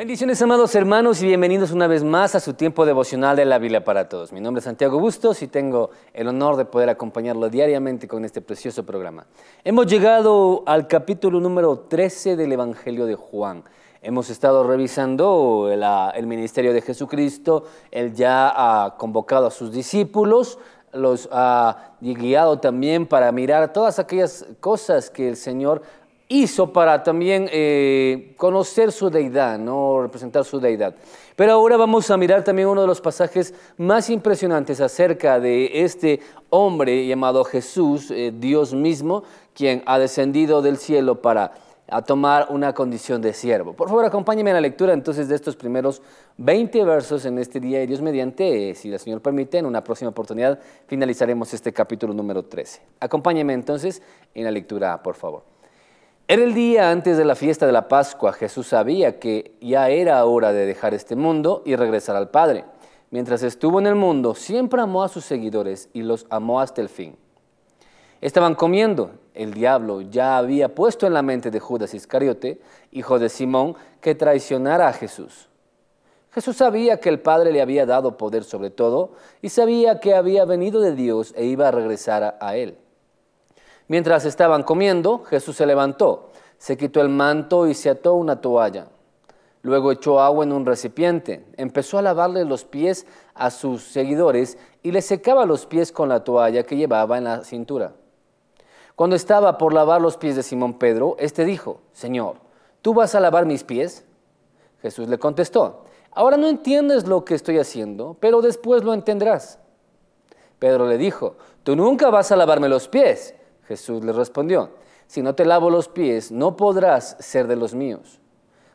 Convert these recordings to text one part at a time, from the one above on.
Bendiciones, amados hermanos, y bienvenidos una vez más a su tiempo devocional de la Biblia para todos. Mi nombre es Santiago Bustos y tengo el honor de poder acompañarlo diariamente con este precioso programa. Hemos llegado al capítulo número 13 del Evangelio de Juan. Hemos estado revisando el, ministerio de Jesucristo. Él ya ha ah, convocado a sus discípulos, los ha guiado también para mirar todas aquellas cosas que el Señor hizo para también eh, conocer su deidad, ¿no? representar su deidad. Pero ahora vamos a mirar también uno de los pasajes más impresionantes acerca de este hombre llamado Jesús, eh, Dios mismo, quien ha descendido del cielo para a tomar una condición de siervo. Por favor, acompáñenme en la lectura entonces de estos primeros 20 versos en este día de Dios mediante, eh, si la Señor permite, en una próxima oportunidad finalizaremos este capítulo número 13. Acompáñenme entonces en la lectura, por favor. Era el día antes de la fiesta de la Pascua. Jesús sabía que ya era hora de dejar este mundo y regresar al Padre. Mientras estuvo en el mundo, siempre amó a sus seguidores y los amó hasta el fin. Estaban comiendo. El diablo ya había puesto en la mente de Judas Iscariote, hijo de Simón, que traicionara a Jesús. Jesús sabía que el Padre le había dado poder sobre todo y sabía que había venido de Dios e iba a regresar a él. Mientras estaban comiendo, Jesús se levantó, se quitó el manto y se ató una toalla. Luego echó agua en un recipiente, empezó a lavarle los pies a sus seguidores y le secaba los pies con la toalla que llevaba en la cintura. Cuando estaba por lavar los pies de Simón Pedro, éste dijo, Señor, ¿tú vas a lavar mis pies? Jesús le contestó, ahora no entiendes lo que estoy haciendo, pero después lo entenderás. Pedro le dijo, tú nunca vas a lavarme los pies. Jesús le respondió, si no te lavo los pies, no podrás ser de los míos.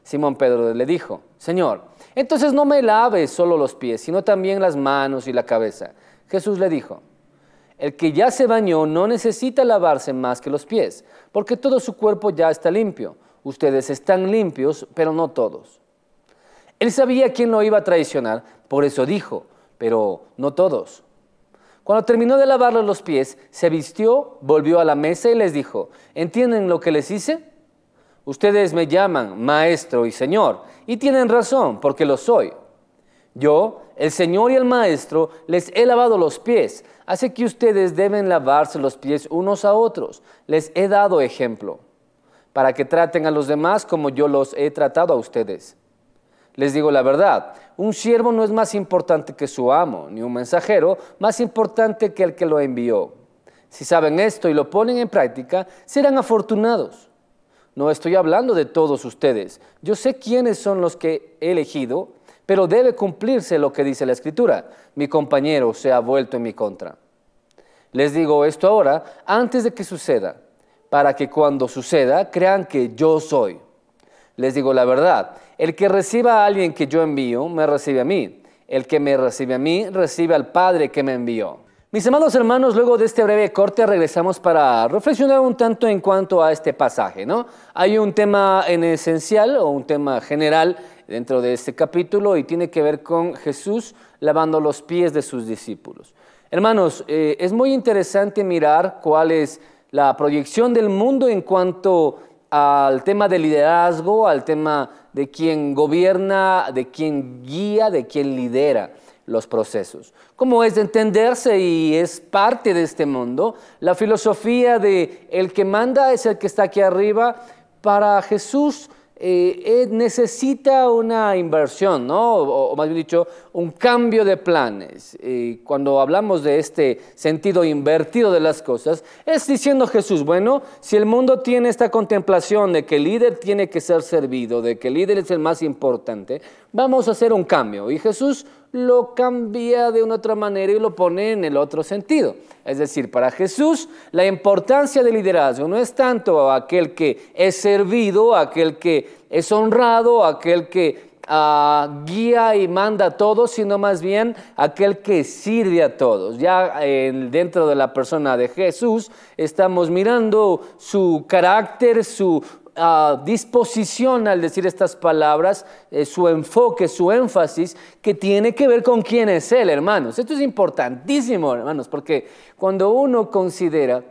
Simón Pedro le dijo, Señor, entonces no me laves solo los pies, sino también las manos y la cabeza. Jesús le dijo, el que ya se bañó no necesita lavarse más que los pies, porque todo su cuerpo ya está limpio. Ustedes están limpios, pero no todos. Él sabía quién lo iba a traicionar, por eso dijo, pero no todos, cuando terminó de lavarles los pies, se vistió, volvió a la mesa y les dijo, ¿entienden lo que les hice? Ustedes me llaman maestro y señor, y tienen razón, porque lo soy. Yo, el señor y el maestro, les he lavado los pies, hace que ustedes deben lavarse los pies unos a otros. Les he dado ejemplo, para que traten a los demás como yo los he tratado a ustedes. Les digo la verdad, un siervo no es más importante que su amo, ni un mensajero más importante que el que lo envió. Si saben esto y lo ponen en práctica, serán afortunados. No estoy hablando de todos ustedes. Yo sé quiénes son los que he elegido, pero debe cumplirse lo que dice la Escritura. Mi compañero se ha vuelto en mi contra. Les digo esto ahora antes de que suceda, para que cuando suceda crean que yo soy. Les digo la verdad, el que reciba a alguien que yo envío, me recibe a mí. El que me recibe a mí, recibe al Padre que me envió. Mis amados hermanos, luego de este breve corte regresamos para reflexionar un tanto en cuanto a este pasaje, ¿no? Hay un tema en esencial o un tema general dentro de este capítulo y tiene que ver con Jesús lavando los pies de sus discípulos. Hermanos, eh, es muy interesante mirar cuál es la proyección del mundo en cuanto al tema de liderazgo, al tema de quien gobierna, de quien guía, de quien lidera los procesos. Como es de entenderse y es parte de este mundo, la filosofía de el que manda es el que está aquí arriba, para Jesús eh, eh, necesita una inversión, ¿no? O, más bien dicho, un cambio de planes. Eh, cuando hablamos de este sentido invertido de las cosas, es diciendo Jesús, bueno, si el mundo tiene esta contemplación de que el líder tiene que ser servido, de que el líder es el más importante, vamos a hacer un cambio. Y Jesús lo cambia de una otra manera y lo pone en el otro sentido. Es decir, para Jesús la importancia del liderazgo no es tanto aquel que es servido, aquel que es honrado, aquel que ah, guía y manda a todos, sino más bien aquel que sirve a todos. Ya dentro de la persona de Jesús estamos mirando su carácter, su Ah, disposición al decir estas palabras, eh, su enfoque, su énfasis, que tiene que ver con quién es Él, hermanos. Esto es importantísimo, hermanos, porque cuando uno considera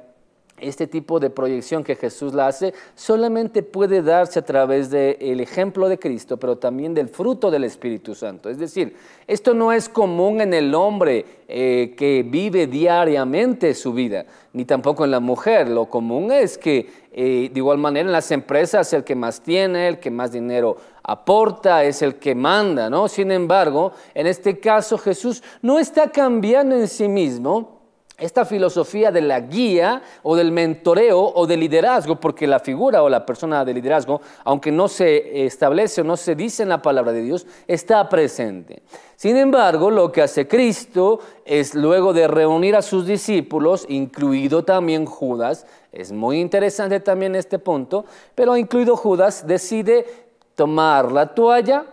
este tipo de proyección que Jesús la hace solamente puede darse a través del ejemplo de Cristo, pero también del fruto del Espíritu Santo. Es decir, esto no es común en el hombre eh, que vive diariamente su vida, ni tampoco en la mujer. Lo común es que eh, de igual manera en las empresas el que más tiene, el que más dinero aporta, es el que manda, ¿no? Sin embargo, en este caso Jesús no está cambiando en sí mismo esta filosofía de la guía o del mentoreo o del liderazgo, porque la figura o la persona de liderazgo, aunque no se establece o no se dice en la palabra de Dios, está presente. Sin embargo, lo que hace Cristo es luego de reunir a sus discípulos, incluido también Judas, es muy interesante también este punto, pero incluido Judas, decide tomar la toalla,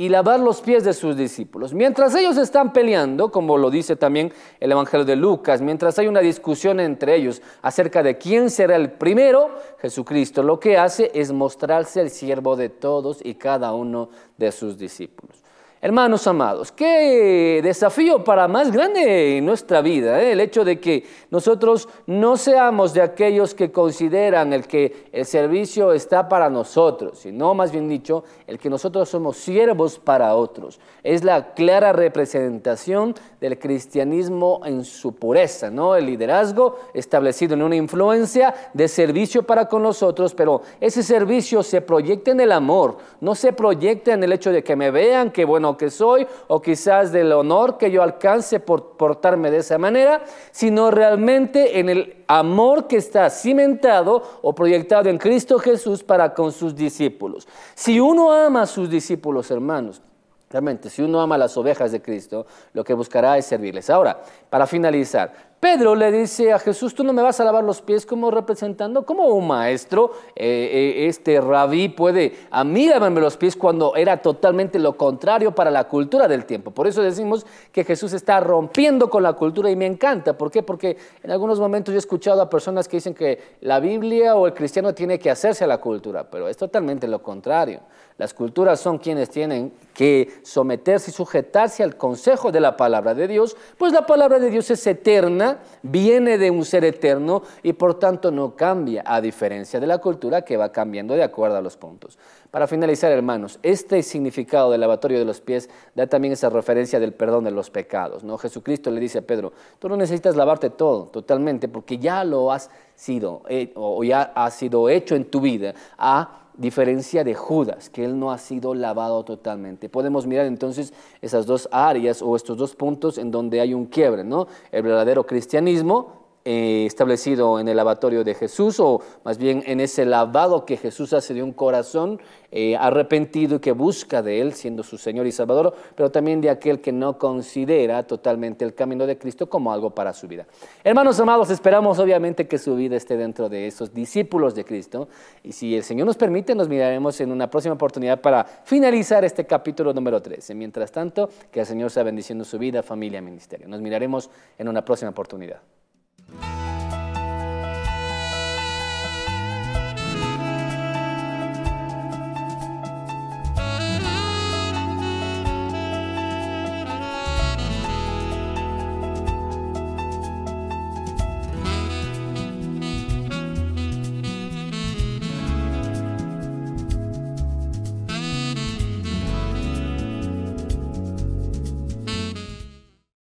y lavar los pies de sus discípulos. Mientras ellos están peleando, como lo dice también el Evangelio de Lucas, mientras hay una discusión entre ellos acerca de quién será el primero, Jesucristo lo que hace es mostrarse el siervo de todos y cada uno de sus discípulos. Hermanos amados, qué desafío para más grande en nuestra vida, ¿eh? el hecho de que nosotros no seamos de aquellos que consideran el que el servicio está para nosotros, sino más bien dicho, el que nosotros somos siervos para otros. Es la clara representación del cristianismo en su pureza, ¿no? El liderazgo establecido en una influencia de servicio para con nosotros, pero ese servicio se proyecta en el amor, no se proyecta en el hecho de que me vean que bueno que soy o quizás del honor que yo alcance por portarme de esa manera, sino realmente en el amor que está cimentado o proyectado en Cristo Jesús para con sus discípulos. Si uno ama a sus discípulos, hermanos, Realmente, si uno ama las ovejas de Cristo, lo que buscará es servirles. Ahora, para finalizar, Pedro le dice a Jesús, tú no me vas a lavar los pies como representando, como un maestro, eh, eh, este rabí puede a mí lavarme los pies cuando era totalmente lo contrario para la cultura del tiempo. Por eso decimos que Jesús está rompiendo con la cultura y me encanta. ¿Por qué? Porque en algunos momentos he escuchado a personas que dicen que la Biblia o el cristiano tiene que hacerse a la cultura, pero es totalmente lo contrario. Las culturas son quienes tienen que someterse y sujetarse al consejo de la palabra de Dios, pues la palabra de Dios es eterna viene de un ser eterno y por tanto no cambia, a diferencia de la cultura que va cambiando de acuerdo a los puntos. Para finalizar, hermanos, este significado del lavatorio de los pies da también esa referencia del perdón de los pecados. ¿no? Jesucristo le dice a Pedro, tú no necesitas lavarte todo, totalmente, porque ya lo has sido, eh, o ya ha sido hecho en tu vida, a diferencia de Judas, que él no ha sido lavado totalmente. Podemos mirar entonces esas dos áreas o estos dos puntos en donde hay un quiebre, ¿no? El verdadero cristianismo eh, establecido en el lavatorio de Jesús, o más bien en ese lavado que Jesús hace de un corazón eh, arrepentido y que busca de Él, siendo su Señor y Salvador, pero también de aquel que no considera totalmente el camino de Cristo como algo para su vida. Hermanos amados, esperamos obviamente que su vida esté dentro de esos discípulos de Cristo, y si el Señor nos permite, nos miraremos en una próxima oportunidad para finalizar este capítulo número 13. Mientras tanto, que el Señor sea bendiciendo su vida, familia, ministerio. Nos miraremos en una próxima oportunidad.